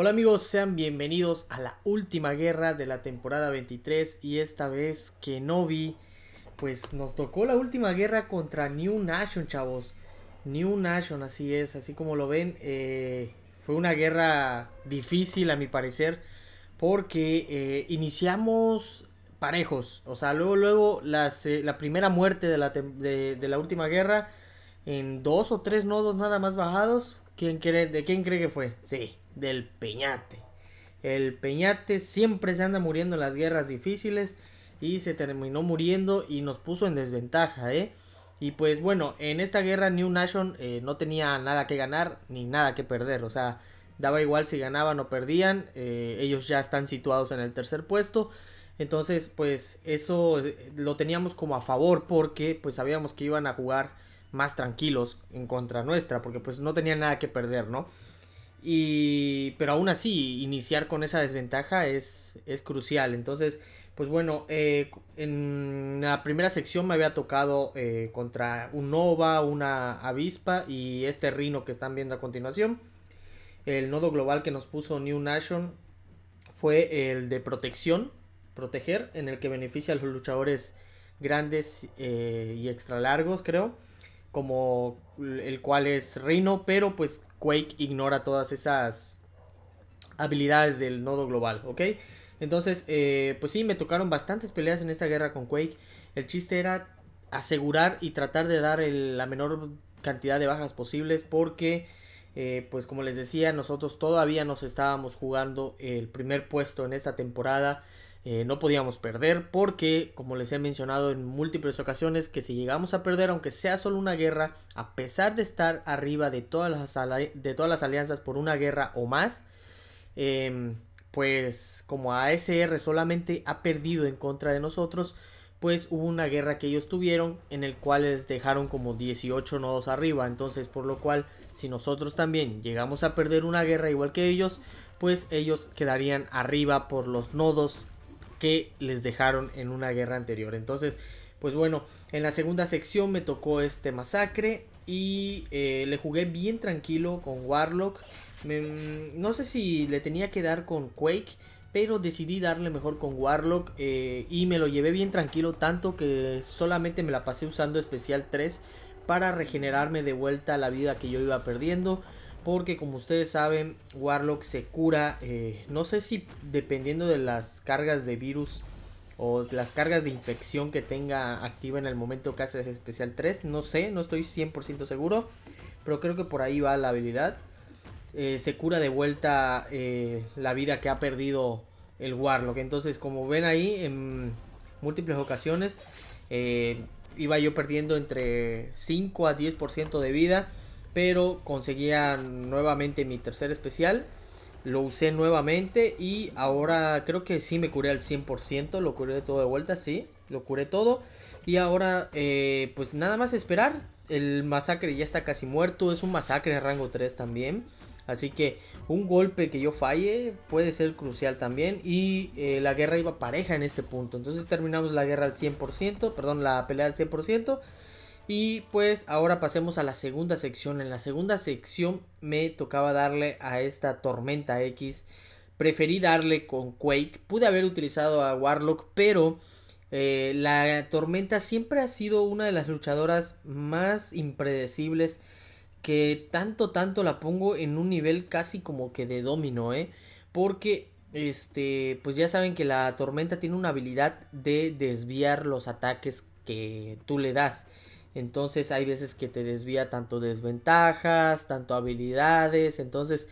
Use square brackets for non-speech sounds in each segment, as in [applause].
Hola amigos, sean bienvenidos a la última guerra de la temporada 23 y esta vez que no vi, pues nos tocó la última guerra contra New Nation, chavos. New Nation, así es, así como lo ven, eh, fue una guerra difícil a mi parecer porque eh, iniciamos parejos, o sea, luego, luego eh, la primera muerte de la, de la última guerra en dos o tres nodos nada más bajados ¿Quién cree, ¿De quién cree que fue? Sí, del Peñate. El Peñate siempre se anda muriendo en las guerras difíciles y se terminó muriendo y nos puso en desventaja, ¿eh? Y pues bueno, en esta guerra New Nation eh, no tenía nada que ganar ni nada que perder, o sea, daba igual si ganaban o perdían, eh, ellos ya están situados en el tercer puesto, entonces pues eso eh, lo teníamos como a favor porque pues sabíamos que iban a jugar más tranquilos en contra nuestra, porque pues no tenían nada que perder, ¿no? Y, pero aún así, iniciar con esa desventaja es, es crucial. Entonces, pues bueno, eh, en la primera sección me había tocado eh, contra un nova, una avispa y este rino que están viendo a continuación. El nodo global que nos puso New Nation fue el de protección, proteger, en el que beneficia a los luchadores grandes eh, y extra largos, creo como el cual es Reino pero pues Quake ignora todas esas habilidades del nodo global, ¿ok? Entonces, eh, pues sí, me tocaron bastantes peleas en esta guerra con Quake. El chiste era asegurar y tratar de dar la menor cantidad de bajas posibles porque, eh, pues como les decía, nosotros todavía nos estábamos jugando el primer puesto en esta temporada. Eh, no podíamos perder porque, como les he mencionado en múltiples ocasiones, que si llegamos a perder, aunque sea solo una guerra, a pesar de estar arriba de todas las, de todas las alianzas por una guerra o más, em, pues como ASR solamente ha perdido en contra de nosotros, pues hubo una guerra que ellos tuvieron en el cual les dejaron como 18 nodos arriba, entonces por lo cual si nosotros también llegamos a perder una guerra igual que ellos, pues ellos quedarían arriba por los nodos que les dejaron en una guerra anterior. Entonces, pues bueno, en la segunda sección me tocó este masacre y eh, le jugué bien tranquilo con Warlock. no sé si le tenía que dar con Quake, pero decidí darle mejor con Warlock eh, y me lo llevé bien tranquilo, tanto que solamente me la pasé usando especial 3 para regenerarme de vuelta la vida que yo iba perdiendo. Porque como ustedes saben, Warlock se cura, eh, no sé si dependiendo de las cargas de virus o las cargas de infección que tenga activa en el momento que hace especial 3, no sé, no estoy 100% seguro, pero creo que por ahí va la habilidad. Eh, se cura de vuelta eh, la vida que ha perdido el Warlock. Entonces, como ven ahí, en múltiples ocasiones iba yo perdiendo entre 5 a 10% de vida pero conseguía nuevamente mi tercer especial. Lo usé nuevamente y ahora creo que sí me curé al 100%, lo curé todo de vuelta, sí, lo curé todo. Y ahora eh, pues nada más esperar, el masacre ya está casi muerto, es un masacre de rango 3 también. Así que un golpe que yo falle puede ser crucial también. Y eh, la guerra iba pareja en este punto. Entonces terminamos la guerra al 100%, perdón, la pelea al 100%. Y pues ahora pasemos a la segunda sección. En la segunda sección me tocaba darle a esta Tormenta X. Preferí darle con Quake. Pude haber utilizado a Warlock, pero eh, la Tormenta siempre ha sido una de las luchadoras más impredecibles. Que tanto, tanto la pongo en un nivel casi como que de domino, ¿eh? Porque, este, pues ya saben que la Tormenta tiene una habilidad de desviar los ataques que tú le das. Entonces hay veces que te desvía tanto desventajas, tanto habilidades. Entonces,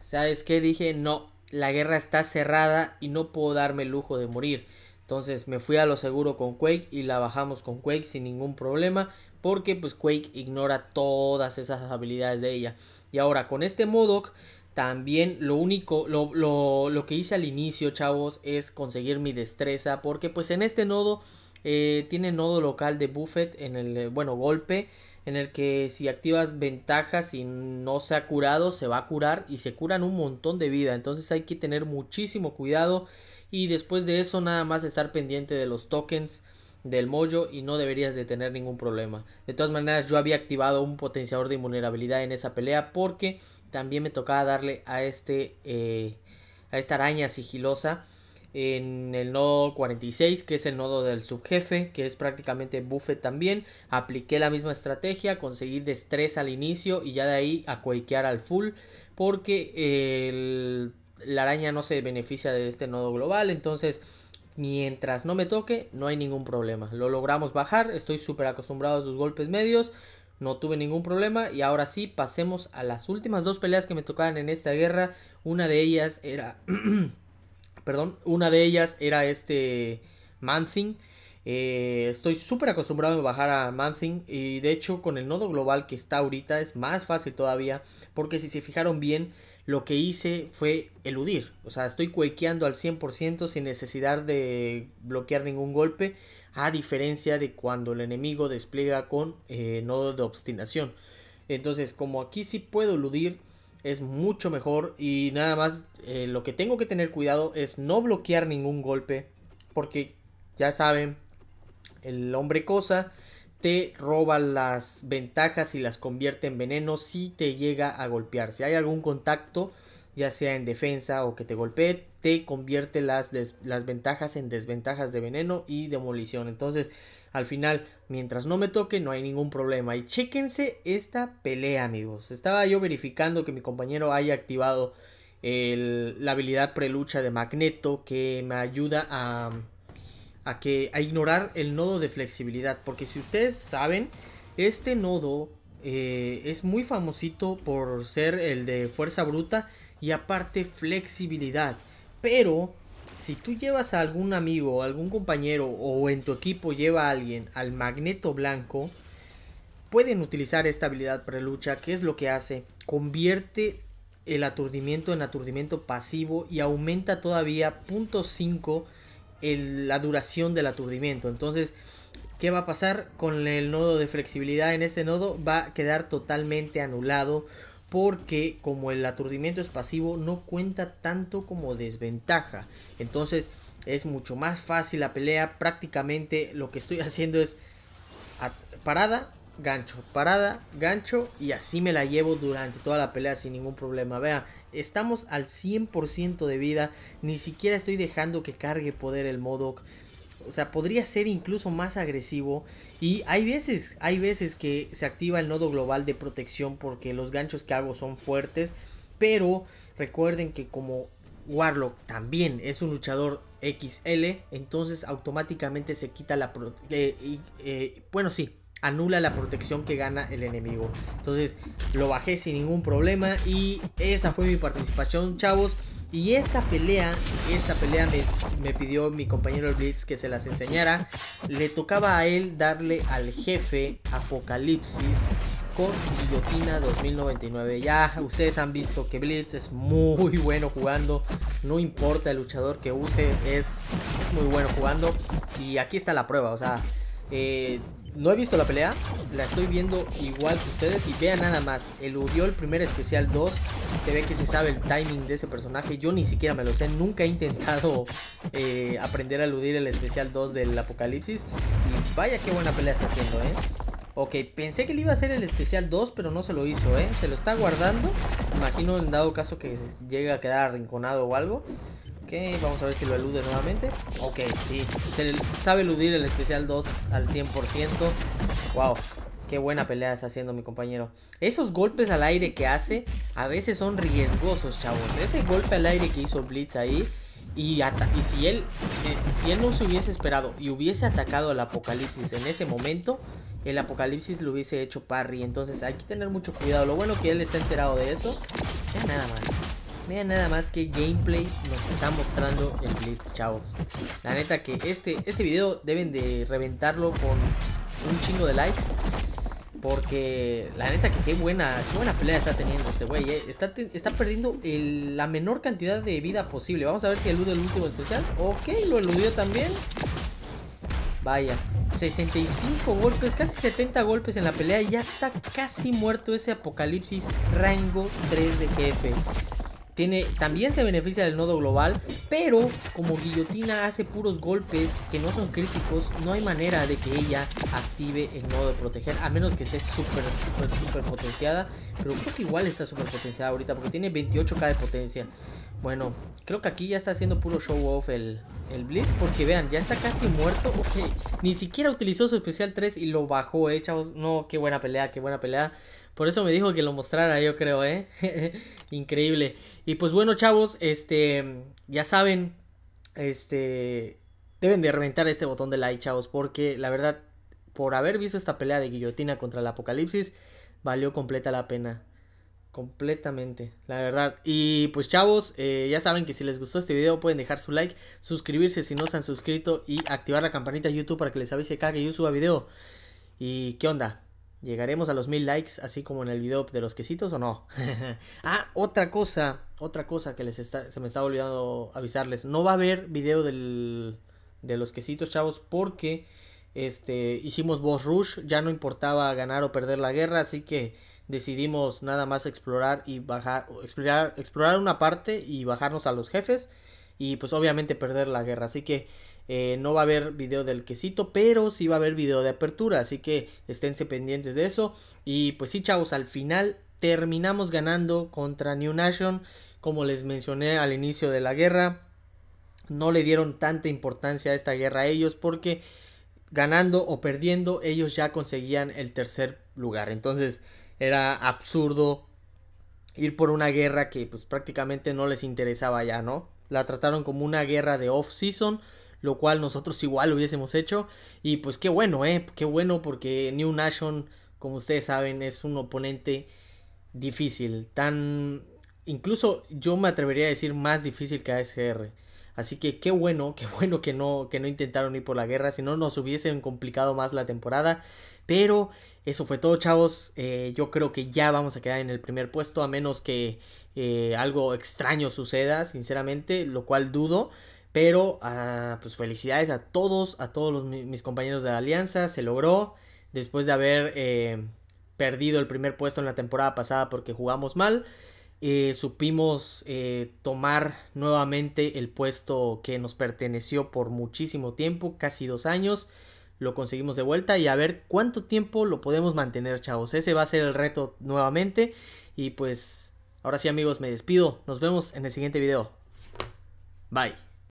¿sabes qué? Dije, no, la guerra está cerrada y no puedo darme el lujo de morir. Entonces me fui a lo seguro con Quake y la bajamos con Quake sin ningún problema. Porque pues Quake ignora todas esas habilidades de ella. Y ahora con este Modoc también lo único, lo, lo que hice al inicio chavos es conseguir mi destreza. Porque pues en este nodo eh, tiene nodo local de Buffet en el, eh, bueno, golpe, en el que si activas ventajas y no se ha curado, se va a curar y se curan un montón de vida. Entonces hay que tener muchísimo cuidado y después de eso nada más estar pendiente de los tokens del mollo y no deberías de tener ningún problema. De todas maneras yo había activado un potenciador de invulnerabilidad en esa pelea porque también me tocaba darle a este eh, a esta araña sigilosa en el nodo 46 que es el nodo del subjefe que es prácticamente buffet también apliqué la misma estrategia conseguí destreza al inicio y ya de ahí a al full porque eh, la araña no se beneficia de este nodo global entonces mientras no me toque no hay ningún problema lo logramos bajar estoy súper acostumbrado a sus golpes medios no tuve ningún problema y ahora sí pasemos a las últimas dos peleas que me tocaban en esta guerra una de ellas era [clears throat] Perdón, una de ellas era este Manthing. Eh, estoy súper acostumbrado a bajar a Manthing y de hecho con el nodo global que está ahorita es más fácil todavía porque si se fijaron bien lo que hice fue eludir. O sea, estoy cuequeando al 100% sin necesidad de bloquear ningún golpe a diferencia de cuando el enemigo despliega con eh, nodo de obstinación. Entonces como aquí sí puedo eludir es mucho mejor y nada más eh, lo que tengo que tener cuidado es no bloquear ningún golpe porque ya saben el hombre cosa te roba las ventajas y las convierte en veneno si te llega a golpear si hay algún contacto ya sea en defensa o que te golpee te convierte las, las ventajas en desventajas de veneno y demolición entonces al final, mientras no me toque, no hay ningún problema. Y chéquense esta pelea, amigos. Estaba yo verificando que mi compañero haya activado la habilidad prelucha de Magneto que me ayuda a, a, que, a ignorar el nodo de flexibilidad. Porque si ustedes saben, este nodo eh, es muy famosito por ser el de fuerza bruta y aparte flexibilidad. Pero si tú llevas a algún amigo, algún compañero o en tu equipo lleva a alguien al magneto blanco, pueden utilizar esta habilidad prelucha. ¿Qué es lo que hace? Convierte el aturdimiento en aturdimiento pasivo y aumenta todavía 0.5 la duración del aturdimiento. Entonces, ¿qué va a pasar con el nodo de flexibilidad en este nodo? Va a quedar totalmente anulado porque como el aturdimiento es pasivo no cuenta tanto como desventaja. Entonces es mucho más fácil la pelea. Prácticamente lo que estoy [laughs] haciendo es parada, gancho, parada, gancho y así me la llevo durante toda la pelea sin ningún problema. Vean, estamos al 100% de vida. Ni siquiera estoy dejando que cargue poder el Modoc. O sea, podría ser incluso más agresivo y hay veces, hay veces que se activa el nodo global de protección porque los ganchos que hago son fuertes, pero recuerden que como Warlock también es un luchador XL, entonces automáticamente se quita la... protección. Eh, eh, bueno, sí, anula la protección que gana el enemigo. Entonces lo bajé sin ningún problema y esa fue mi participación, chavos. Y esta pelea, esta pelea me, pidió mi compañero Blitz que se las enseñara. Le tocaba a él darle al jefe Apocalipsis con Guillotina 2099. Ya ustedes han visto que Blitz es muy [laughs] bueno jugando. No importa el luchador que use, es, muy bueno jugando. Y aquí está la prueba, o sea... Eh, no he visto la pelea, la estoy viendo igual que ustedes y vean nada más, eludió el primer especial 2, se ve que se sabe el timing de ese personaje, yo ni siquiera me lo sé, nunca he intentado eh, aprender a eludir el especial 2 del apocalipsis y vaya qué buena pelea está haciendo, eh. Ok, pensé que le iba a hacer el especial 2, pero no se lo hizo, eh, se lo está guardando, imagino en dado caso que llegue a quedar arrinconado o algo. Ok, vamos a ver si lo elude nuevamente. Ok, sí. Se sabe eludir el especial 2 al 100%. Wow. Qué buena pelea está haciendo mi compañero. Esos golpes al aire que hace a veces son riesgosos, chavos. Ese golpe al aire que hizo Blitz ahí. Y, si, él, eh, si él no se hubiese esperado y hubiese atacado al apocalipsis en ese momento, el apocalipsis lo hubiese hecho parry. Entonces hay que tener mucho cuidado. Lo bueno que él está enterado de eso. Ya nada más. Vean nada más que gameplay nos está mostrando el Blitz, chavos. La neta que este, este video deben de reventarlo con un chingo de likes. Porque la neta que qué buena, qué buena pelea está teniendo este güey. Eh. Está, está, perdiendo la menor cantidad de vida posible. Vamos a ver si elude el último especial. Ok, lo eludió también. Vaya, 65 golpes, casi 70 golpes en la pelea. Y ya está casi muerto ese apocalipsis rango 3 de jefe también se beneficia del nodo global, pero como Guillotina hace puros golpes que no son críticos, no hay manera de que ella active el nodo de proteger, a menos que esté súper, súper, súper potenciada. Pero creo que igual está súper potenciada ahorita, porque tiene 28k de potencia. Bueno, creo que aquí ya está haciendo puro show off el, el Blitz, porque vean, ya está casi muerto. Ok, ni siquiera utilizó su especial 3 y lo bajó, eh, chavos. No, qué buena pelea, qué buena pelea. Por eso me dijo que lo mostrara, yo creo, ¿eh? [laughs] Increíble. Y pues bueno, chavos, este, ya saben, este, deben de reventar este botón de like, chavos, porque la verdad, por haber visto esta pelea de guillotina contra el apocalipsis, valió completa la pena. Completamente, la verdad. Y pues chavos, eh, ya saben que si les gustó este video pueden dejar su like, suscribirse si no se han suscrito y activar la campanita de YouTube para que les avise cada que yo suba video. ¿Y qué onda? ¿Llegaremos a los mil likes así como en el video de los quesitos o no? [laughs] ah, otra cosa, otra cosa que les está, se me estaba olvidando avisarles. No va a haber video del, de los quesitos, chavos, porque este, hicimos Boss Rush. Ya no importaba ganar o perder la guerra, así que decidimos nada más explorar y bajar, explorar, explorar una parte y bajarnos a los jefes. Y pues obviamente perder la guerra, así que... Eh, no va a haber video del quesito, pero sí va a haber video de apertura. Así que esténse pendientes de eso. Y pues sí, chavos, al final terminamos ganando contra New Nation. Como les mencioné al inicio de la guerra, no le dieron tanta importancia a esta guerra a ellos porque ganando o perdiendo ellos ya conseguían el tercer lugar. Entonces era absurdo ir por una guerra que pues prácticamente no les interesaba ya, ¿no? La trataron como una guerra de off-season lo cual nosotros igual lo hubiésemos hecho. Y pues qué bueno, ¿eh? Qué bueno porque New Nation, como ustedes saben, es un oponente difícil, tan... Incluso yo me atrevería a decir más difícil que ASR. Así que qué bueno, qué [laughs] bueno que no, que no intentaron ir por la guerra, si no nos hubiesen complicado más la temporada. Pero eso fue todo, chavos. Eh, yo creo que ya vamos a quedar en el primer puesto, a menos que eh, algo extraño suceda, sinceramente, lo cual dudo. Pero ah, pues felicidades a todos, a todos mis compañeros de la Alianza, se logró después de haber eh, perdido el primer puesto en la temporada pasada porque jugamos mal. Eh, supimos eh, tomar nuevamente el puesto que nos perteneció por muchísimo tiempo, casi dos años. Lo conseguimos de vuelta y a ver cuánto tiempo lo podemos mantener, chavos. Ese va a ser el reto nuevamente. Y pues, ahora sí amigos, me despido. Nos vemos en el siguiente video. Bye.